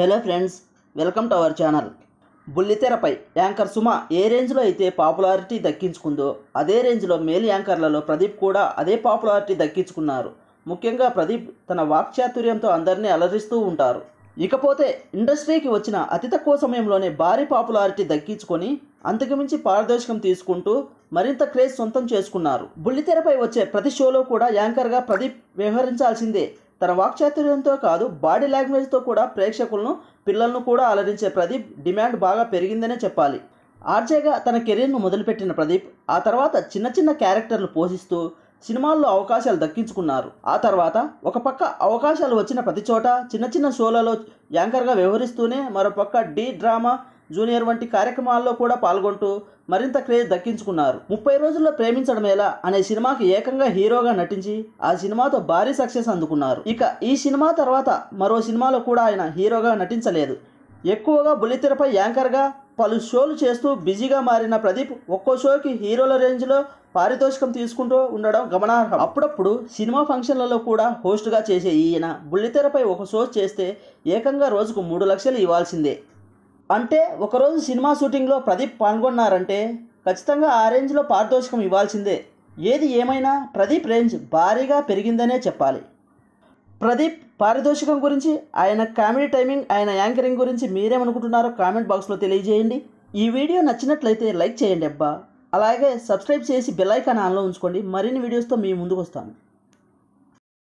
hello friends welcome to our channel బుల్లితెరపై anchor Suma ఏ రేంజ్లో అయితే పాపులారిటీ దక్కించుకుందో అదే రేంజ్లో మేల్ యాంకర్లలో ప్రదీప్ కూడా అదే పాపులారిటీ దక్కించుకున్నారు ముఖ్యంగా ప్రదీప్ తన వాక్చాతుర్యంతో అందరినీ అలరిస్తూ ఉంటారు ఇకపోతే ఇండస్ట్రీకి వచ్చిన అతి తక్కువ సమయంలోనే భారీ పాపులారిటీ దక్కించుకొని అంతకుమించి పారదర్శకం తీసుకుంటూ మరింత క్రేజ్ సొంతం చేసుకున్నారు బుల్లితెరపై వచ్చే ప్రతి షోలో కూడా యాంకర్గా ప్రదీప్ వ్యవహరించాల్సిందే తన వాక్చాతుర్యంతో కాదు బాడీ లాంగ్వేజ్తో కూడా ప్రేక్షకులను పిల్లలను కూడా అలరించే ప్రదీప్ డిమాండ్ బాగా పెరిగిందనే చెప్పాలి ఆర్జేగా తన కెరీర్ను మొదలుపెట్టిన ప్రదీప్ ఆ తర్వాత చిన్న చిన్న క్యారెక్టర్లు పోషిస్తూ సినిమాల్లో అవకాశాలు దక్కించుకున్నారు ఆ తర్వాత ఒక పక్క అవకాశాలు వచ్చిన ప్రతి చోట చిన్న చిన్న షోలలో యాంకర్గా వ్యవహరిస్తూనే మరోపక్క డీ డ్రామా జూనియర్ వంటి కార్యక్రమాల్లో కూడా పాల్గొంటూ మరింత క్రేజ్ దక్కించుకున్నారు ముప్పై రోజుల్లో ప్రేమించడం ఎలా అనే సినిమాకి ఏకంగా హీరోగా నటించి ఆ సినిమాతో భారీ సక్సెస్ అందుకున్నారు ఇక ఈ సినిమా తర్వాత మరో సినిమాలో కూడా ఆయన హీరోగా నటించలేదు ఎక్కువగా బుల్లితెరపై యాంకర్గా పలు షోలు చేస్తూ బిజీగా మారిన ప్రదీప్ ఒక్కో షోకి హీరోల రేంజ్లో పారితోషికం తీసుకుంటూ ఉండడం గమనార్హం అప్పుడప్పుడు సినిమా ఫంక్షన్లలో కూడా హోస్ట్గా చేసే ఈయన బుల్లితెరపై ఒక షో చేస్తే ఏకంగా రోజుకు మూడు లక్షలు ఇవ్వాల్సిందే అంటే ఒకరోజు సినిమా షూటింగ్లో ప్రదీప్ పాల్గొన్నారంటే ఖచ్చితంగా ఆ రేంజ్లో పారితోషికం ఇవ్వాల్సిందే ఏది ఏమైనా ప్రదీప్ రేంజ్ భారీగా పెరిగిందనే చెప్పాలి ప్రదీప్ పారితోషికం గురించి ఆయన కామెడీ టైమింగ్ ఆయన యాంకరింగ్ గురించి మీరేమనుకుంటున్నారో కామెంట్ బాక్స్లో తెలియజేయండి ఈ వీడియో నచ్చినట్లయితే లైక్ చేయండి అబ్బా అలాగే సబ్స్క్రైబ్ చేసి బెల్ ఐకాన్ ఆన్లో ఉంచుకోండి మరిన్ని వీడియోస్తో మీ ముందుకు వస్తాను